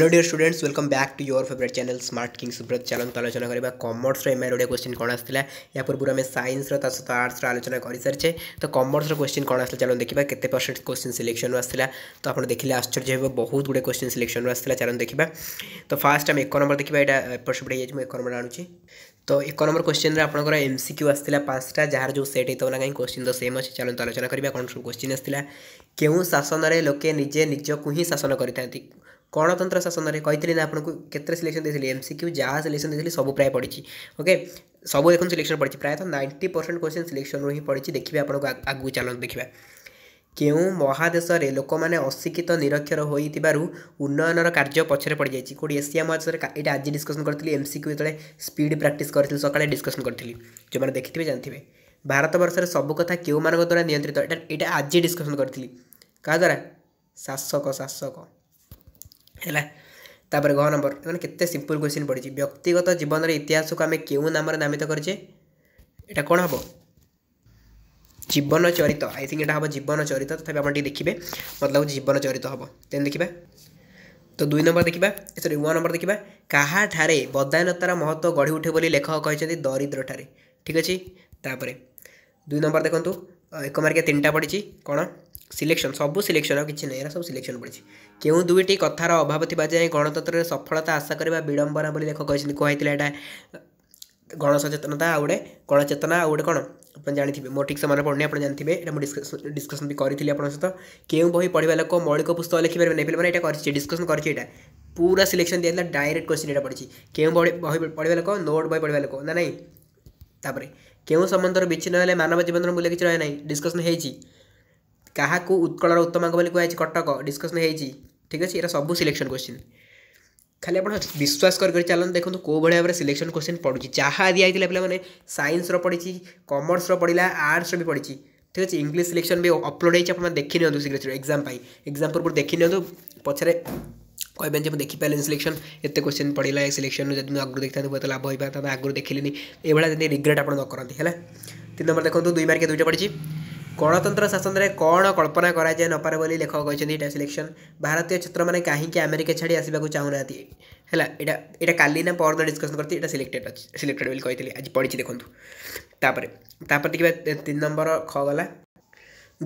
hello dear students welcome back to your favourite channel Smart King Subrata ଚାଲନ୍ତୁ ଆଲୋଚନା କରିବା କମର୍ସର ଏମ୍ ଆଇ ଓଡ଼ିଆ କ୍ୱେଶ୍ଚିନ୍ କ'ଣ ଆସିଥିଲା ଏହା ପୂର୍ବରୁ ଆମେ ସାଇନ୍ସର ତା ସହିତ ଆର୍ଟ୍ସର ଆଲୋଚନା କରିସାରିଛେ ତ କମର୍ସର କ୍ୱେଶ୍ଚିନ୍ କ'ଣ ଆସିଲା ଚାଲନ୍ତୁ ଦେଖିବା କେତେ ପରସେଣ୍ଟ କ୍ୱେଶ୍ଚିନ୍ ସିଲେକ୍ସନ୍ରୁ ଆସିଥିଲା ତ ଆପଣ ଦେଖିଲେ ଆଶ୍ଚର୍ଯ୍ୟ ହେବ ବହୁତ ଗୁଡ଼ିଏ କ୍ୱେଶ୍ଚିନ୍ ସିଲେକ୍ସନ୍ରୁ ଆସିଥିଲା ଚାଲନ୍ତୁ ଦେଖିବା ତ ଫାର୍ଷ୍ଟ ଆମେ ଏକ ନମ୍ବର ଦେଖିବା ଏଇଟା ଏପଟ ସେପଟ ହେଇଯାଇଛି ମୁଁ ଏକ ନମ୍ବର ଆଣୁଛି ତ ଏକ ନମ୍ବର କ୍ୱେଶ୍ଚିନ୍ରେ ଆପଣଙ୍କର ଏମ୍ ସି କ୍ୟୁ ଆସିଥିଲା ପାଞ୍ଚଟା ଯାହାର ଯେଉଁ ସେଟ୍ ହେଇଥିବ ନା କାହିଁ କ୍ୱେଶ୍ଚିନ୍ ତ ସେମ୍ ଅଛି ଚାଲନ୍ତୁ ଆଲୋଚନା କରିବା କ'ଣ ସବୁ କ୍ୱେଶ୍ଚିନ୍ ଆସିଥିଲା କେଉଁ ଶାସନରେ ଲୋକେ ନିଜେ ନିଜକୁ ହିଁ ଶାସନ କରିଥାନ୍ତି ଗଣତନ୍ତ୍ର ଶାସନରେ କହିଥିଲି ନା ଆପଣଙ୍କୁ କେତେ ସିଲେକ୍ସନ୍ ଦେଇଥିଲି ଏମ୍ ସି କ୍ୟୁ ଯାହା ସିଲେକ୍ସନ୍ ଦେଇଥିଲି ସବୁ ପ୍ରାୟ ପଡ଼ିଛି ଓକେ ସବୁ ଦେଖନ୍ତୁ ସିଲେକ୍ସନ୍ ପଡ଼ିଛି ପ୍ରାୟତଃ ନାଇଣ୍ଟି ପରସେଣ୍ଟ କୋଶ୍ଚିନ୍ ସିଲେକ୍ସନ୍ରୁ ହିଁ ପଡ଼ିଛି ଦେଖିବେ ଆପଣଙ୍କୁ ଆଗକୁ ଚାଲନ୍ତୁ ଦେଖିବା କେଉଁ ମହାଦେଶରେ ଲୋକମାନେ ଅଶିକ୍ଷିତ ନିରକ୍ଷର ହୋଇଥିବାରୁ ଉନ୍ନୟନର କାର୍ଯ୍ୟ ପଛରେ ପଡ଼ିଯାଇଛି କେଉଁଠି ଏସିଆ ମହାଦେଶରେ ଏଇଟା ଆଜି ଡିସ୍କସନ୍ କରିଥିଲି ଏମ୍ ସି କ୍ୟୁ ଯେତେବେଳେ ସ୍ପିଡ୍ ପ୍ରାକ୍ଟିସ୍ କରିଥିଲି ସକାଳେ ଡିସ୍କସନ୍ କରିଥିଲି ଯେଉଁମାନେ ଦେଖିଥିବେ ଜାଣିଥିବେ ଭାରତବର୍ଷରେ ସବୁ କଥା କେଉଁମାନଙ୍କ ଦ୍ୱାରା ନିୟନ୍ତ୍ରିତ ଏଇଟା ଏଇଟା ଆଜି ଡିସ୍କସନ୍ କରିଥିଲି କାହା ଦ୍ୱାରା ଶାସକ ଶାସକ ହେଲା ତାପରେ ଘ ନମ୍ବର ଏମାନେ କେତେ ସିମ୍ପଲ୍ କ୍ୱେଶ୍ଚିନ୍ ପଡ଼ିଛି ବ୍ୟକ୍ତିଗତ ଜୀବନର ଇତିହାସକୁ ଆମେ କେଉଁ ନାମରେ ନାମିତ କରିଛେ ଏଇଟା କ'ଣ ହେବ জীবন চরিত আই থিঙ্ক এটা হব জীবন চরিত তথাপি আপনার টিকি দেখবে মতো লাগুছে জীবন চরিত হব দেন দেখবা তো দুই নম্বর দেখবা সরি ওয়ান নম্বর দেখবা কাহাঠারে বদায়নতার মহত্ব গড়ি উঠে বলে লেখক কিন্তু দরিদ্রঠারে ঠিক আছে তাপরে দুই নম্বর দেখুন এক মার্কে তিনটা পড়ছে কোণ ସିଲେକ୍ସନ୍ ସବୁ ସିଲେକ୍ସନ୍ ଆଉ କିଛି ନାହିଁ ଏରା ସବୁ ସିଲେକ୍ସନ୍ ପଡ଼ିଛି କେଉଁ ଦୁଇଟି କଥାର ଅଭାବ ଥିବା ଯାଏଁ ଗଣତନ୍ତ୍ରରେ ସଫଳତା ଆଶା କରିବା ବିଡ଼ମ୍ବନା ବୋଲି ଲେଖକ କହିଛନ୍ତି କୁହାଇଥିଲା ଏଇଟା ଗଣସଚେତନତା ଆଉ ଗୋଟେ ଗଣଚେତନା ଆଉ ଗୋଟେ କ'ଣ ଆପଣ ଜାଣିଥିବେ ମୋ ଠିକ୍ ସମୟରେ ପଢ଼ୁନି ଆପଣ ଜାଣିଥିବେ ଏଇଟା ମୁଁ ଡିସ୍କସନ୍ ବି କରିଥିଲି ଆପଣଙ୍କ ସହିତ କେଉଁ ବହି ପଢ଼ିବା ଲୋକ ମୌଳିକ ପୁସ୍ତକ ଲେଖିପାରିବେନି ପିଲାମାନେ ଏଇଟା କରିଛି ଡିସ୍କସନ୍ କରିଛି ଏଇଟା ପୁରା ସିଲେକ୍ସନ୍ ଦିଆଥିଲା ଡାଇରେକ୍ଟ କ୍ୱେଶ୍ଚିନ୍ ଏଇଟା ପଡ଼ିଛି କେଉଁ ବହି ପଢ଼ିବା ଲୋକ ନୋଟ୍ ବହି ପଢ଼ିବା ଲୋକ ନା ନାହିଁ ତାପରେ କେଉଁ ସମ୍ବନ୍ଧର ବିଚ୍ଛିନ୍ନ ହେଲେ ମାନବ ଜୀବନର ମୂଲ୍ୟ କିଛି ରହେ ନାହିଁ ଡିସ୍କସନ୍ ହେଇଛି କାହାକୁ ଉତ୍କଳର ଉତ୍ତମାଙ୍ଗ ବୋଲି କୁହାଯାଇଛି କଟକ ଡିସ୍କସନ୍ ହେଇଛି ଠିକ୍ ଅଛି ଏଇଟା ସବୁ ସିଲେକ୍ସନ୍ କୋଶ୍ଚିନ୍ ଖାଲି ଆପଣ ବିଶ୍ୱାସ କରିକରି ଚାଲନ୍ତୁ ଦେଖନ୍ତୁ କେଉଁ ଭଳି ଭାବରେ ସିଲେକ୍ସନ୍ କୋଶ୍ଚିନ୍ ପଡ଼ୁଛି ଯାହା ଦିଆଯାଇଥିଲା ପିଲାମାନେ ସାଇନ୍ସର ପଡ଼ିଛି କମର୍ସର ପଡ଼ିଲା ଆର୍ଟସର ବି ପଡ଼ିଛି ଠିକ୍ ଅଛି ଇଂଲିଶ ସିଲେକ୍ସନ୍ ବି ଅପଲୋଡ଼ ହେଇଛି ଆପଣ ଦେଖିନିଅନ୍ତୁ ସିଲେକ୍ସନ୍ ଏକ୍ଜାମ୍ ପାଇଁ ଏକ୍ଜାମ୍ ପୂର୍ବରୁ ଦେଖିନିଅନ୍ତୁ ପଛରେ କହିବେ ଯେ ମୁଁ ଦେଖିପାରିଲିନି ସିଲେକ୍ସନ୍ ଏତେ କୋଶ୍ଚିନ୍ ପଡ଼ିଲା ଏ ସିଲେକ୍ସନ୍ରୁ ଯଦି ମୁଁ ଆଗରୁ ଦେଖିଥାନ୍ତି ହୁଏତ ଲାଭ ହେଇପାରିଥାନ୍ତା ଆଗରୁ ଦେଖିଲିନି ଏଇଭଳିଆ ଯେମିତି ରିଗ୍ରେଟ୍ ଆପଣ ନ କରନ୍ତି ହେଲା ତିନି ନମ୍ବର ଦେଖନ୍ତୁ ଦୁଇ ମାର୍କେ ଦୁଇଟା ପଡ଼ିଛି ଗଣତନ୍ତ୍ର ଶାସନରେ କ'ଣ କଳ୍ପନା କରାଯାଇ ନପାରେ ବୋଲି ଲେଖକ କହିଛନ୍ତି ଏଇଟା ସିଲେକ୍ସନ୍ ଭାରତୀୟ ଛାତ୍ରମାନେ କାହିଁକି ଆମେରିକା ଛାଡ଼ି ଆସିବାକୁ ଚାହୁଁନାହାନ୍ତି ହେଲା ଏଇଟା ଏଇଟା କାଲି ନା ପରଦିନ ଡିସ୍କସନ୍ କରିଥିଲି ଏଇଟା ସିଲେକ୍ଟେଡ଼ ଅଛି ସିଲେକ୍ଟେଡ଼ ବୋଲି କହିଥିଲି ଆଜି ପଢ଼ିଛି ଦେଖନ୍ତୁ ତାପରେ ତାପରେ ଦେଖିବା ତିନି ନମ୍ବର ଖ ଗଲା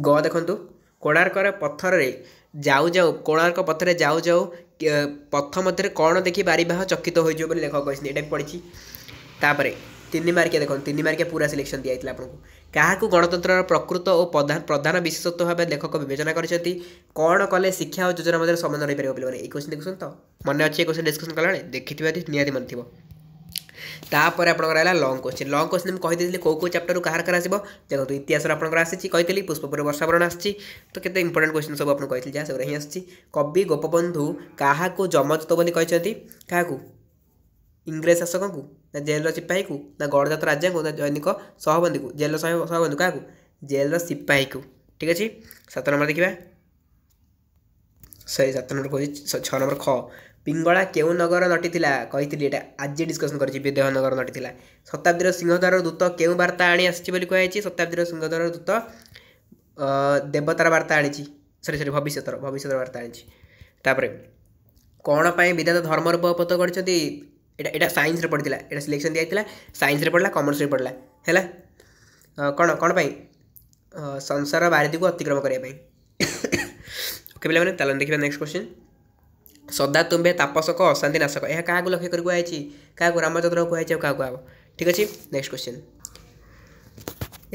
ଗ ଦେଖନ୍ତୁ କୋଣାର୍କର ପଥରରେ ଯାଉ ଯାଉ କୋଣାର୍କ ପଥରେ ଯାଉ ଯାଉ ପଥ ମଧ୍ୟରେ କ'ଣ ଦେଖି ବାରିବାହ ଚକିତ ହୋଇଯିବ ବୋଲି ଲେଖକ କହିଛନ୍ତି ଏଇଟା ବି ପଢ଼ିଛି ତାପରେ ତିନି ମାର୍କିଆ ଦେଖନ୍ତୁ ତିନି ମାର୍କିଆ ପୁରା ସିଲେକ୍ସନ୍ ଦିଆଯାଇଥିଲା ଆପଣଙ୍କୁ କାହାକୁ ଗଣତନ୍ତ୍ରର ପ୍ରକୃତ ଓ ପ୍ରଧାନ ବିଶେଷତ୍ୱ ଭାବେ ଲେଖକ ବିବେଚନା କରିଛନ୍ତି କ'ଣ କଲେ ଶିକ୍ଷା ଓ ଯୋଜନା ମଧ୍ୟରେ ସମ୍ବନ୍ଧ ରହିପାରିବ ପିଲାମାନେ ଏଇ କ୍ୱେଶ୍ଚିନ୍ ଦେଖୁଛନ୍ତି ତ ମନେ ଅଛି ଏ କ୍ୱେଶ୍ଚିନ୍ ଡିସ୍କସନ୍ କଲାବେଳେ ଦେଖିଥିବା ନିହାତି ମନେ ଥିବ ତାପରେ ଆପଣଙ୍କର ହେଲା ଲଙ୍ଗ୍ କ୍ୱେଶ୍ଚିନ୍ ଲଙ୍ଗ୍ କ୍ୱେଶ୍ଚିନ୍ ମୁଁ କହିଦେଇଥିଲି କେଉଁ କେଉଁ ଚାପ୍ଟରରୁ କାହାର କାହାର ଆସିବ ଦେଖନ୍ତୁ ଇତିହାସର ଆପଣଙ୍କର ଆସିଛି କହିଥିଲି ପୁଷ୍ପପୁର ବର୍ଷାବରଣ ଆସିଛି ତ କେତେ ଇମ୍ପୋର୍ଟାଣ୍ଟ କ୍ୱେଶ୍ଚିନ୍ ସବୁ ଆପଣଙ୍କୁ କହିଥିଲି ଯାହା ସେଗୁଡ଼ା ହିଁ ଆସିଛି କବି ଗୋପବନ୍ଧୁ କାହାକୁ ଯମଦତ୍ତ ବୋଲି କହିଛନ୍ତି କାହାକୁ ଇଂରେଜ ଶାସକଙ୍କୁ ଜେଲ୍ର ସିପାହୀକୁ ନା ଗଡ଼ଜାତ ରାଜାକୁ ନା ଜୈନିକ ସହବନ୍ଦୀକୁ ଜେଲ୍ର ସହବନ୍ଦୀ କାହାକୁ ଜେଲ୍ର ସିପାହୀକୁ ଠିକ୍ ଅଛି ସାତ ନମ୍ବର ଦେଖିବା ସରି ସାତ ନମ୍ବର କହୁଛି ଛଅ ନମ୍ବର ଖ ପିଙ୍ଗଳା କେଉଁ ନଗର ନଟିଥିଲା କହିଥିଲି ଏଇଟା ଆଜି ଡିସ୍କସନ୍ କରିଛି ବିଦେହ ନଗର ନଟିଥିଲା ଶତାବ୍ଦୀର ସିଂହଦ୍ୱାର ଦୂତ କେଉଁ ବାର୍ତ୍ତା ଆଣି ଆସିଛି ବୋଲି କୁହାଯାଇଛି ଶତାବ୍ଦୀର ସିଂହଦ୍ୱାର ଦୂତ ଦେବତାର ବାର୍ତ୍ତା ଆଣିଛି ସରି ସରି ଭବିଷ୍ୟତର ଭବିଷ୍ୟତର ବାର୍ତ୍ତା ଆଣିଛି ତାପରେ କ'ଣ ପାଇଁ ବିଧାତା ଧର୍ମର ଉପପତ କରିଛନ୍ତି এটা এটা ସାଇନ୍ସରେ ପଡ଼ିଥିଲା ଏଇଟା ସିଲେକ୍ସନ୍ ଦିଆଯାଇଥିଲା ସାଇନ୍ସରେ ପଡ଼ିଲା କମର୍ସରେ ପଡ଼ିଲା ହେଲା କ'ଣ କ'ଣ ପାଇଁ ସଂସାର ବାରିଦିକୁ ଅତିକ୍ରମ କରିବା ପାଇଁ ଓକେ ପିଲାମାନେ ତାହେଲେ ଦେଖିବା ନେକ୍ସଟ କ୍ୱେଶ୍ଚିନ୍ ସଦା ତୁମ୍ଭେ ତାପସକ ଅଶାନ୍ତି ନାଶକ ଏହା କାହାକୁ ଲକ୍ଷ୍ୟ କରି କୁହାଯାଇଛି କାହାକୁ ରାମଚନ୍ଦ୍ରକୁ କୁହାଯାଇଛି ଆଉ କାହାକୁ ହେବ ଠିକ୍ ଅଛି ନେକ୍ସଟ କ୍ୱେଶ୍ଚିନ୍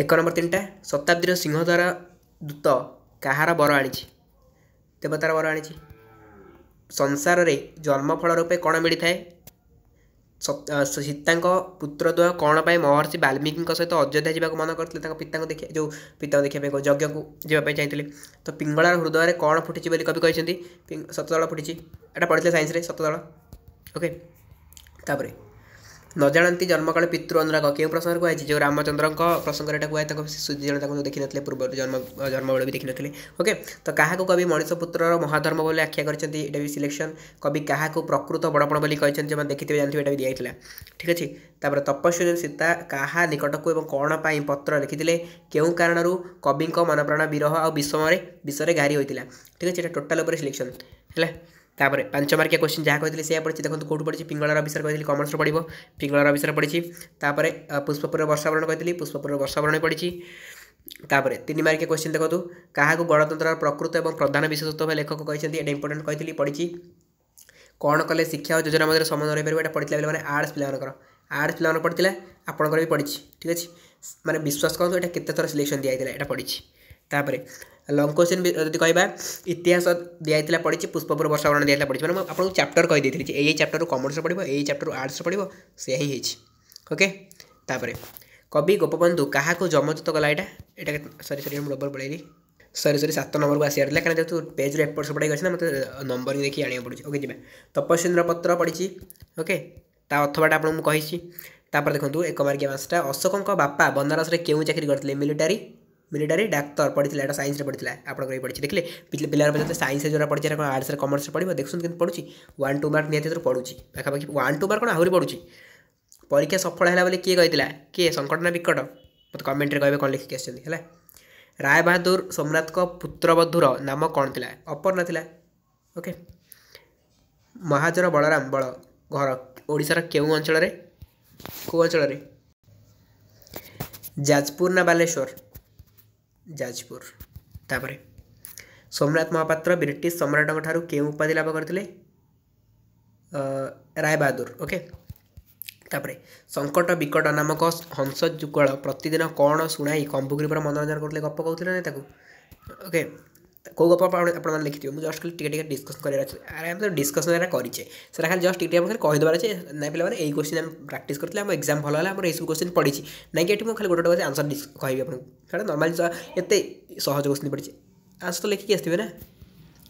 ଏକ ନମ୍ବର ତିନିଟା ଶତାବ୍ଦୀର ସିଂହଦ୍ୱାର ଦୂତ କାହାର ବର ଆଣିଛି ଦେବତାର ବର ଆଣିଛି ସଂସାରରେ ଜନ୍ମଫଳ ରୂପେ କ'ଣ ମିଳିଥାଏ सीता पुत्रद्वय कौन पाई महर्षि बाल्मीकि सहित अयोध्या जी मन करते पिता को देखे जो पिता को देखा यज्ञ को जीवाई चाहिए तो पिंगार हृदय में कौन फुटी बोली कवि कहते सतदल फुटी एटा पढ़ी साइंस सतदल ओके ନ ଜାଣନ୍ତି ଜନ୍ମକାଳେ ପିତୃ ଅନୁରାଗ କେଉଁ ପ୍ରସଙ୍ଗରେ କୁହାଯାଇଛି ଯେଉଁ ରାମଚନ୍ଦ୍ରଙ୍କ ପ୍ରସଙ୍ଗରେ ଏଇଟା କୁହାଯାଇଛି ତାଙ୍କ ସୁଜିଜଣ ତାଙ୍କୁ ଦେଖିନଥିଲେ ପୂର୍ବରୁ ଜନ୍ମ ଜନ୍ମବେଳେ ବି ଦେଖିନଥିଲେ ଓକେ ତ କାହାକୁ କବି ମଣିଷ ପୁତ୍ରର ମହାଧର୍ମ ବୋଲି ଆଖ୍ୟା କରିଛନ୍ତି ଏଇଟା ବି ସିଲେକ୍ସନ୍ କବି କାହାକୁ ପ୍ରକୃତ ବଡ଼ପଣ ବୋଲି କହିଛନ୍ତି ଯେଉଁମାନେ ଦେଖିଥିବେ ଜାଣିଥିବେ ଏଇଟା ବି ଦିଆଯାଇଥିଲା ଠିକ୍ ଅଛି ତାପରେ ତପସ୍ୱୀ ସୀତା କାହା ନିକଟକୁ ଏବଂ କ'ଣ ପାଇଁ ପତ୍ର ଲେଖିଥିଲେ କେଉଁ କାରଣରୁ କବିଙ୍କ ମନପ୍ରାଣ ବିରହ ଆଉ ବିଷମରେ ବିଷୟରେ ଘାରି ହୋଇଥିଲା ଠିକ୍ ଅଛି ଏଇଟା ଟୋଟାଲ୍ ଉପରେ ସିଲେକ୍ସନ୍ ହେଲା ତାପରେ ପାଞ୍ଚ ମାର୍କିଆ କୋଶ୍ଚିନ୍ ଯାହା କହିଥିଲି ସେଇଆ ପଡ଼ିଛି ଦେଖନ୍ତୁ କେଉଁଠୁ ପଡ଼ିଛି ପିଙ୍ଗଳାର ବିଷୟରେ କହିଥିଲି କମର୍ସରେ ପଡ଼ିବ ପିଙ୍ଗଳାର ବିଷୟରେ ପଡ଼ିଛି ତାପରେ ପୁଷ୍ପପୁରର ବର୍ଷାବରଣ କହିଥିଲି ପୁଷ୍ପପୁରର ବର୍ଷାବରଣ ପଡ଼ିଛି ତାପରେ ତିନି ମାର୍କିଆ କୋଶ୍ଚିନ୍ ଦେଖନ୍ତୁ କାହାକୁ ଗଣତନ୍ତ୍ରର ପ୍ରକୃତ ଏବଂ ପ୍ରଧାନ ବିଶେଷତ୍ୱ ଭାବେ ଲେଖକ କହିଛନ୍ତି ଏଇଟା ଇମ୍ପୋର୍ଟାଣ୍ଟ କହିଥିଲି ପଡ଼ିଛି କ'ଣ କଲେ ଶିକ୍ଷା ଓ ଯୋଜନା ମଧ୍ୟରେ ସମନ୍ୱୟ ରହିପାରିବ ଏଇଟା ପଡ଼ିଥିଲା ପିଲାମାନେ ଆର୍ଟ୍ସ ପିଲାମାନଙ୍କର ଆର୍ଟ୍ସ ପିଲାମାନଙ୍କର ପଡ଼ିଥିଲା ଆପଣଙ୍କର ବି ପଡ଼ିଛି ଠିକ୍ ଅଛି ମାନେ ବିଶ୍ୱାସ କରନ୍ତୁ ଏଇଟା କେତେ ଥର ସିଲେକ୍ସନ୍ ଦିଆଯାଇଥିଲା ଏଇଟା ପଡ଼ିଛି ତାପରେ লং কোশ্চেন যদি কহবা ইতিহাস দিয়া পড়ি পুষ্পপুর বর্ষাবরণ দিয়া পড়ি মানে আপনার চ্যাপ্টর কেদি যে এই চ্যাপ্টর কমর্স পড়ব এই চ্যাপ্টর আর্টস পড়ব সে হি হয়েছে ওকে তাপরে কবি গোপবন্ধু কাহাকে জমজত কলা এটা এটা সরি সরি রবর পড়াইলি সরি সরি সাত নম্বরক আসিবার লা কেন যেহেতু পেজরে এপট সেপট হয়ে গেছে না মতো নম্বরিং দেখি আনিয়া পড়ুছে ওকে যা তপস্বেন্দ্র পত্র পড়ছি ওকে তা অথবাটা আপনার কী তাপরে দেখুন এক মার্কিয়া মাসটা অশোকঙ্ বাপা বনারসে কেউ চাকরি করলে মিলিটারি ମିଲିଟାରୀ ଡାକ୍ତର ପଢ଼ିଥିଲା ଏଇଟା ସାଇନ୍ସରେ ପଢ଼ିଥିଲା ଆପଣଙ୍କର ବି ପଢ଼ିଛି ଦେଖିଲେ ପିଲାମାନେ ପଚାରିଲେ ସାଇନ୍ସରେ ଯେଉଁଟା ପଢ଼ିଛି କ'ଣ ଆର୍ଟ୍ସରେ କମର୍ସରେ ପଢ଼ିବ ଦେଖୁଛନ୍ତି କେମିତି ପଢ଼ୁଛି ୱାନ୍ ଟୁ ମାର୍କ ନିହାତି ଏଥିରୁ ପଢ଼ୁଛି ପାଖାପାଖି ୱାନ୍ ଟୁ ମାର୍କ କ'ଣ ଆହୁରି ପଢ଼ୁଛି ପରୀକ୍ଷା ସଫଳ ହେଲା ବୋଲି କିଏ କହିଥିଲା କିଏ ସଙ୍କଟ ନା ବିକଟ ମୋତେ କମେଣ୍ଟରେ କହିବେ କ'ଣ ଲେଖିକି ଆସିଛନ୍ତି ହେଲା ରାୟ ବାହାଦୁର ସୋମନାଥଙ୍କ ପୁତ୍ରବଧୂର ନାମ କ'ଣ ଥିଲା ଅପର୍ଣ୍ଣା ଥିଲା ଓକେ ମହାଜନ ବଳରାମ ବଳ ଘର ଓଡ଼ିଶାର କେଉଁ ଅଞ୍ଚଳରେ କେଉଁ ଅଞ୍ଚଳରେ ଯାଜପୁର ନା ବାଲେଶ୍ୱର ଯାଜପୁର ତାପରେ ସୋମନାଥ ମହାପାତ୍ର ବ୍ରିଟିଶ ସମ୍ରାଟଙ୍କ ଠାରୁ କେଉଁ ଉପାଧି ଲାଭ କରିଥିଲେ ରାୟବାହାଦୁର ଓକେ ତାପରେ ସଙ୍କଟ ବିକଟ ନାମକ ହଂସ ଯୁଗଳ ପ୍ରତିଦିନ କ'ଣ ଶୁଣାଇ କମ୍ବୁଗିରିପୁର ମନୋରଞ୍ଜନ କରୁଥିଲେ ଗପ କହୁଥିଲେ ନାହିଁ ତାକୁ ଓକେ କେଉଁ ଗପ ଆପଣମାନେ ଲେଖିଥିବେ ମୁଁ ଜଷ୍ଟ ଟିକେ ଟିକେ ଡିସ୍କସ୍ କରିବାର ଅଛି ଆରେ ଡିସ୍କସନ୍ ଏଇଟା କରିଛେ ସେଇଟା ଖାଲି ଜଷ୍ଟ ଟିକେ ମୋତେ କହିଦେବାର ଅଛି ନାଇଁ ପିଲାମାନେ ଏଇ କୋଶ୍ଚିନ୍ ଆମେ ପ୍ରାକ୍ଟିସ୍ କରିଥିଲେ ଆମ ଏକ୍ଜାମ୍ ଭଲ ହେଲା ଆମର ଏଇସବୁ କ୍ୱେଶ୍ଚିନ୍ ପଡ଼ିଛି ନାଇଁକି ଏଠି ମୁଁ ଖାଲି ଗୋଟେ ଗୋଟେ ଆନ୍ସର୍ କହିବି ଆପଣଙ୍କୁ କାରଣ ନର୍ମାଲି ଏତେ ସହଜ କୋଶ୍ଚିନ୍ ପଡ଼ିଛି ଆନ୍ସର୍ ତ ଲେଖିକି ଆସିଥିବେ ନା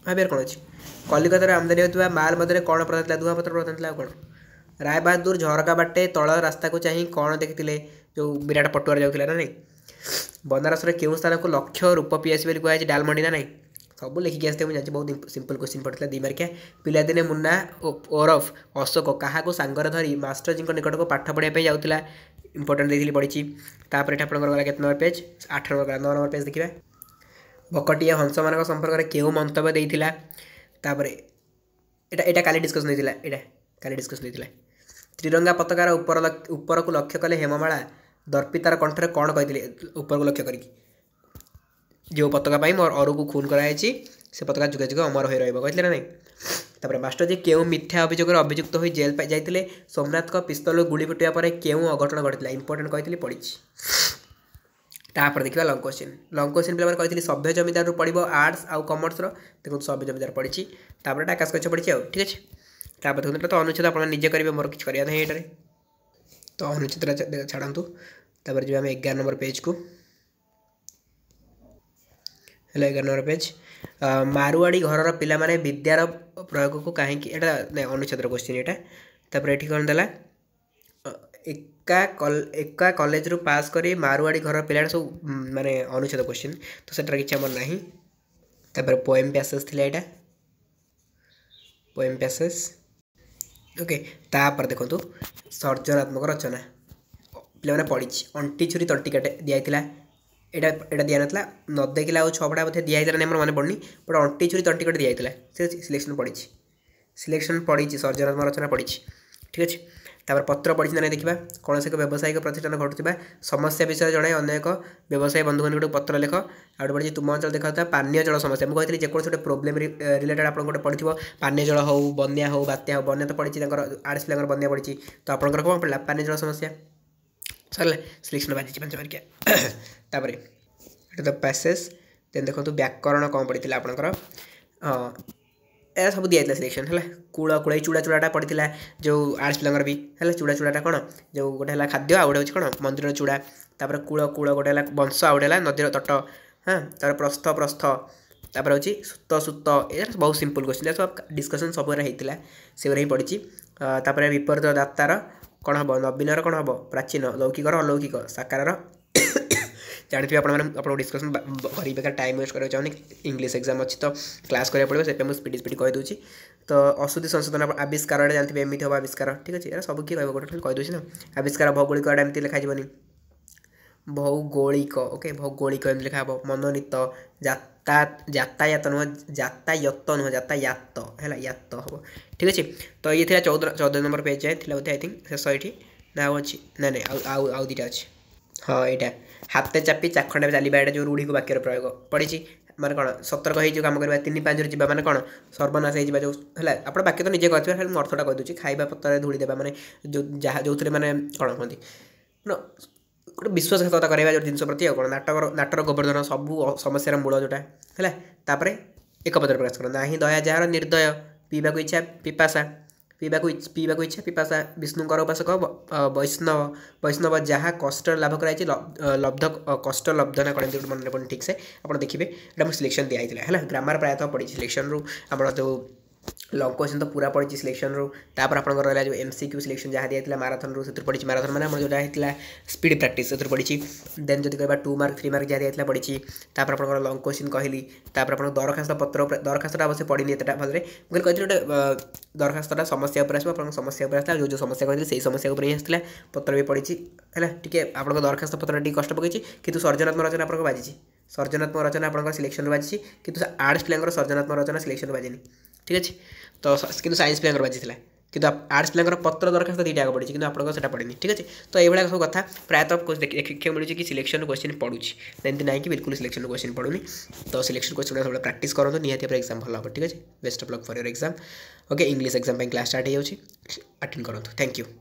ଭାବିବାର କ'ଣ ଅଛି କଲିକତାରେ ଆମଦାନୀ ହେଉଥିବା ମାଲ ମଧ୍ୟରେ କ'ଣ ପ୍ରଧାନ ଥିଲା ଧୂଆଁପତ୍ର ପ୍ରଧାନ ଥିଲା ଆଉ କ'ଣ ରାୟବାହାଦୁର ଝରକା ବାଟେ ତଳ ରାସ୍ତାକୁ ଚାହିଁ କ'ଣ ଦେଖିଥିଲେ ଯେଉଁ ବିରାଟ ପଟୁଆରେ ଯାଉଥିଲା ନା ନାହିଁ ବନାରସରେ କେଉଁ ସ୍ଥାନକୁ ଲକ୍ଷ୍ୟ ରୂପ ପିଆସି ବୋଲି କୁହାଯାଇଛି ଡାଲମଣ୍ଡି ନା ନାହିଁ सबू लिखिक आते मुझे बहुत सिंपल क्वेश्चन पड़ता दी मार्किया ପିଲାଦିନେ ମୁନ୍ନା ଓରଫ୍ ଅଶୋକ କାହାକୁ ସାଙ୍ଗରେ ଧରି ମାଷ୍ଟରଜୀଙ୍କ ନିକଟକୁ ପାଠ ପଢ଼ିବା ପାଇଁ ଯାଉଥିଲା ଇମ୍ପୋର୍ଟାଣ୍ଟ ଦେଇଥିଲି ପଢ଼ିଛି ତାପରେ ଏଠି ଆପଣଙ୍କର ଗଲା କେତେ ନମ୍ବର ପେଜ୍ ଆଠ ନମ୍ବର ଗଲା ନଅ ନମ୍ବର ପେଜ୍ ଦେଖିବା ବକଟିଆ ହଂସମାନଙ୍କ ସମ୍ପର୍କରେ କେଉଁ ମନ୍ତବ୍ୟ ଦେଇଥିଲା ତାପରେ ଏଇଟା ଏଇଟା କାଲି ଡିସ୍କସନ୍ ହେଇଥିଲା ଏଇଟା କାଲି ଡିସ୍କସନ୍ ହେଇଥିଲା ତ୍ରିରଙ୍ଗା ପତାକାର ଉପର ଉପରକୁ ଲକ୍ଷ୍ୟ କଲେ ହେମମାଳା ଦର୍ପିତାର କଣ୍ଠରେ କ'ଣ କହିଥିଲେ ଉପରକୁ ଲକ୍ଷ୍ୟ କରିକି ଯେଉଁ ପତାକା ପାଇଁ ମୋର ଅରୁକୁ ଖୁନ୍ କରାଯାଇଛି ସେ ପତାକା ଯୁଗ ଯୁଗ ଅମର ହୋଇ ରହିବ କହିଥିଲେ ନା ନାହିଁ ତାପରେ ମାଷ୍ଟର ଯେ କେଉଁ ମିଥ୍ୟା ଅଭିଯୋଗରେ ଅଭିଯୁକ୍ତ ହୋଇ ଜେଲ୍ ପାଇ ଯାଇଥିଲେ ସୋମନାଥଙ୍କ ପିସ୍ତଲରୁ ଗୁଳି ଫୁଟିବା ପରେ କେଉଁ ଅଘଟଣ ଘଟିଥିଲା ଇମ୍ପୋର୍ଟାଣ୍ଟ କହିଥିଲି ପଡ଼ିଛି ତାପରେ ଦେଖିବା ଲଙ୍ଗ କୋଶ୍ଚିନ୍ ଲଙ୍ଗ କୋଶ୍ଚିନ୍ ପିଲାମାନେ କହିଥିଲି ସଭ୍ୟ ଜମିଦାରରୁ ପଡ଼ିବ ଆର୍ଟ୍ସ ଆଉ କମର୍ସର ଦେଖନ୍ତୁ ସଭ୍ୟ ଜମିଦାର ପଡ଼ିଛି ତାପରେ ଏଇଟା ଆକାଶ ଗଛ ପଡ଼ିଛି ଆଉ ଠିକ୍ ଅଛି ତାପରେ ଦେଖନ୍ତୁ ତ ଅନୁଚ୍ଛେଦ ଆପଣ ନିଜେ କରିବେ ମୋର କିଛି କରିବା ନାହିଁ ଏଇଟାରେ ତ ଅନୁଚ୍ଛେଦଟା ଛାଡ଼ନ୍ତୁ ତାପରେ ଯିବା ଆମେ ଏଗାର ନମ୍ବର ପେଜ୍କୁ हेलो एगार नंबर पेज मारवाड़ी घर पिला विद्यार प्रयोग को कहीं अनुच्छेद क्वेश्चन ये कौन दे एक कलेज रु पास कर मारवाड़ी घर पिला सब मानने अनुच्छेद क्वेश्चन तो सेटार किसी आम ना पोएम पैसेस थी यहाँ पोएम पैसेस ओके तापर देखूँ सर्जनात्मक रचना पे पढ़ी अंटी छुरी तंटी काटे दिखाई এটা এটা দিয়া নথিলা ନଦେଖିଲା ଆଉ ଛଅପଡ଼ା ବୋଧେ ଦିଆହେଇଥିଲା ନାହିଁ ମୋର ମନେ ପଡ଼ୁନି ବଟ୍ ଅଣ୍ଟି ଛୁରୀ ତଣ୍ଟି କଟେ ଦିଆହେଇଥିଲା ସେ ସିଲେକ୍ସନ୍ ପଡ଼ିଛି ସିଲେକ୍ସନ୍ ପଡ଼ିଛି ସର୍ଜନାତ୍ମକ ରଚନା ପଡ଼ିଛି ଠିକ୍ ଅଛି ତାପରେ ପତ୍ର ପଡ଼ିଛି ନା ଦେଖିବା କୌଣସି ଏକ ବ୍ୟବସାୟିକ ପ୍ରତିଷ୍ଠାନ ଘଟୁଥିବା ସମସ୍ୟା ବିଷୟରେ ଜଣାଇ ଅନ୍ୟ ଏକ ବ୍ୟବସାୟୀ ବନ୍ଧୁମାନଙ୍କୁ ଗୋଟେ ପତ୍ର ଲେଖ ଆଉ ଗୋଟେ ପଡ଼ିଛି ତୁମ ଅଞ୍ଚଳ ଦେଖାଉଥିବା ପାନୀୟ ଜଳ ସମସ୍ୟା ମୁଁ କହିଥିଲି ଯେକୌଣସି ଗୋଟେ ପ୍ରୋବ୍ଲେମ୍ ରିଲେଟେଡ୍ ଆପଣଙ୍କ ଗୋଟେ ପଡ଼ିଥିବ ପାନୀୟ ଜଳ ହେଉ ବନ୍ୟା ହେଉ ବାତ୍ୟା ହେଉ ବନ୍ୟା ତ ପଡ଼ିଛି ତାଙ୍କର ଆର୍ଟ୍ସ ପିଲାଙ୍କର ବନ୍ୟା ପଡ଼ିଛି ତ ଆପଣଙ୍କର କ'ଣ ପଡ଼ିଲା ପାନୀୟ ଜଳ ସମସ୍ୟା ସରିଲା ସିଲେକ୍ସନ୍ ବାଜିଛି ପାଞ୍ଚ ମାର୍କିଆ ତାପରେ ଏଇଟା ତ ପ୍ୟାସେଜ୍ ଦେନ୍ ଦେଖନ୍ତୁ ବ୍ୟାକରଣ କ'ଣ ପଡ଼ିଥିଲା ଆପଣଙ୍କର ହଁ ଏରା ସବୁ ଦିଆଯାଇଥିଲା ସିଲେକ୍ସନ୍ ହେଲା କୂଳ କୂଳେଇ ଚୂଡ଼ା ଚୂଡ଼ାଟା ପଡ଼ିଥିଲା ଯେଉଁ ଆର୍ଟ୍ସ ପିଲାଙ୍କର ବି ହେଲା ଚୂଡ଼ା ଚୂଡ଼ାଟା କ'ଣ ଯେଉଁ ଗୋଟେ ହେଲା ଖାଦ୍ୟ ଆଉ ଗୋଟେ ହେଉଛି କ'ଣ ମନ୍ଦିର ଚୂଡ଼ା ତାପରେ କୂଳ କୂଳ ଗୋଟେ ହେଲା ବଂଶ ଆଉ ଗୋଟେ ହେଲା ନଦୀର ତଟ ହଁ ତାପରେ ପ୍ରସ୍ଥ ପ୍ରସ୍ଥ ତାପରେ ହେଉଛି ସୂତ ସୂତ ଏଗୁଡ଼ା ବହୁତ ସିମ୍ପଲ୍ କ୍ୱେଶ୍ଚିନ୍ ଏସବୁ ଡିସ୍କସନ୍ ସବୁରେ ହେଇଥିଲା ସେଗୁଡ଼ା ହିଁ ପଡ଼ିଛି ତାପରେ ବିପରୀତ ଦାତାର କ'ଣ ହେବ ନବୀନର କ'ଣ ହେବ ପ୍ରାଚୀନ ଲୌକିକର ଅଲୌକିକ ସାକାରର ଜାଣିଥିବେ ଆପଣମାନେ ଆପଣଙ୍କୁ ଡିସ୍କସନ୍ କରିକି ବେକାର ଟାଇମ୍ ୱେଷ୍ଟ କରିବାକୁ ଚାହୁଁନି ଇଂଲିଶ ଏକ୍ଜାମ୍ ଅଛି ତ କ୍ଲାସ୍ କରିବାକୁ ପଡ଼ିବ ସେଥିପାଇଁ ମୁଁ ସ୍ପିଡ଼ି ସ୍ପିଡ଼ି କହିଦେଉଛି ତ ଅଶୁଦ୍ଧି ସଂଶୋଧନ ଆବିଷ୍କାର ଜାଣିଥିବେ ଏମିତି ହେବ ଆବିଷ୍କାର ଠିକ୍ ଅଛି ଏରା ସବୁ କିଏ କହିବ ଗୋଟେ କହିଦେଉଛି ନା ଆବିଷ୍କାର ଭୌଗୋଳିକ ଏଇଟା ଏମିତି ଲେଖାଯିବନି ভৌগোলিক ওকে ভৌগোলিক এমনি লেখা হব মনোনীত যাতা যাতায়াত নুহ যাতায়ত নুহ যাতায়াত হল ইয়াত হব ঠিক আছে তো ইয়ে লা চৌদ চৌদ নম্বর পেজ যায় লা বোধহয় আই থিঙ্ক শেষ এটি না আউ অছি না না আউ আউ আউ দুইটা আছে হ্যাঁ এইটা হাতে চাপি চাখণ্ডে চালিবা এটা যে রূঢ়িক বাক্যর প্রয়োগ পড়েছি মানে কোণ সতর্ক হয়ে কাম করা তিন পাঁচরে যা মানে কোণ সর্বনাশ হয়ে যা হলে আপনার বাক্য তো নিজে করবে খালি মু অর্থটা কহিদেছি খাইবা পত্রে ধূড়ি দেবা মানে যা যে মানে কোণ কুহতি કુડ વિશ્વાસ હતા કરે જો જિન્સ પ્રતિ ઓ નાટકો નાટરો ગવર્ધન સબુ સમસ્યા નું મૂળ જોટા હેલા તાપરે એક પત્ર પ્રકશ કર નહી દયા જહાર નિર્દય પીવા કો ઈચ્છા પીપાસા પીવા કો ઈચ્છા પીવા કો ઈચ્છા પીપાસા વિષ્ણુ કરો પાસ કો વૈષ્ણવ વૈષ્ણવ બજા કોસ્ટલ લાભ કરાય છે લબ્ધ કોસ્ટલ લબ્ધના કરીને પણ ઠીક છે આપણ દેખીબે એ મે સિલેક્શન દે આઈ તલે હેલા ગ્રામર પ્રાયત પડી સિલેક્શન ર આપણ તો লଙ୍ଗ क्वेश्चन तो पूरा पड़ी सिलेक्शन रू तापर आप रहा जो एम सी क्यू सिलेक्शन जहाँ दिया माराथन रू से पड़ी माराथन मैंने जो होता स्पीड प्राक्ट से पड़ी देन जब कह टू मार्क थ्री मार्क जहाँ दिया पड़ी तापर आप लंग क्वेश्चन कहली तापर आप दरखास्त पत्र दरखास्त अवश्य पड़ी एतटा भले मुझे कही गोटे दरखास्तटा समस्या उपर आसो आप समस्या उपर आसला जो जो समस्या कही से समस्या उपर ही आसला पत्र भी पड़ी है टी आप दरखास्त पत्र टी कष्ट पकई कि सर्जनात्मक रचना आप बाजी सर्जनात्मक रचना आप सिलेक्शन बाजी कि आर्ट्स पिलांर सर्जनात्मक रचना सिलेक्शन बाजिनी ঠিক আছে তো কিন্তু সাইন্স ପିଲାଙ୍କର ବାଜିଥିଲା କିନ୍ତୁ ଆର୍ଟ୍ସ ପିଲାଙ୍କର ପତ୍ର ଦରଖାସ୍ତ ଦୁଇଟା ଆଗ ପଡ଼ିଛି କିନ୍ତୁ ଆପଣଙ୍କର ସେଇଟା ପଡ଼ିନି ଠିକ୍ ଅଛି ତ ଏଇଭଳିଆ ସବୁ କଥା ପ୍ରାୟତଃ ଦେଖିବାକୁ ମିଳୁଛି କି ସିଲେକ୍ସନ୍ କ୍ୱେଶ୍ଚିନ୍ ପଡ଼ୁଛି ଏମିତି ନାହିଁ କି ବିଲକୁଲ ସିଲେକ୍ସନ୍ କ୍ୱେଶ୍ଚିନ୍ ପଡ଼ୁନି ତ ସିଲେକ୍ସନ୍ କ୍ୱେଶ୍ଚିନ୍ ସବୁବେଳେ ପ୍ରାକ୍ଟିସ୍ କରନ୍ତୁ ନିହାତି ଭାବରେ ଏକ୍ଜାମ୍ ଭଲ ହେବ ଠିକ୍ ଅଛି best of luck for your exam okay English exam ପାଇଁ କ୍ଲାସ୍ ଷ୍ଟାର୍ଟ ହେଇଯାଉଛି ଆଟେଣ୍ଡ କରନ୍ତୁ ଥ୍ୟାଙ୍କ ୟୁ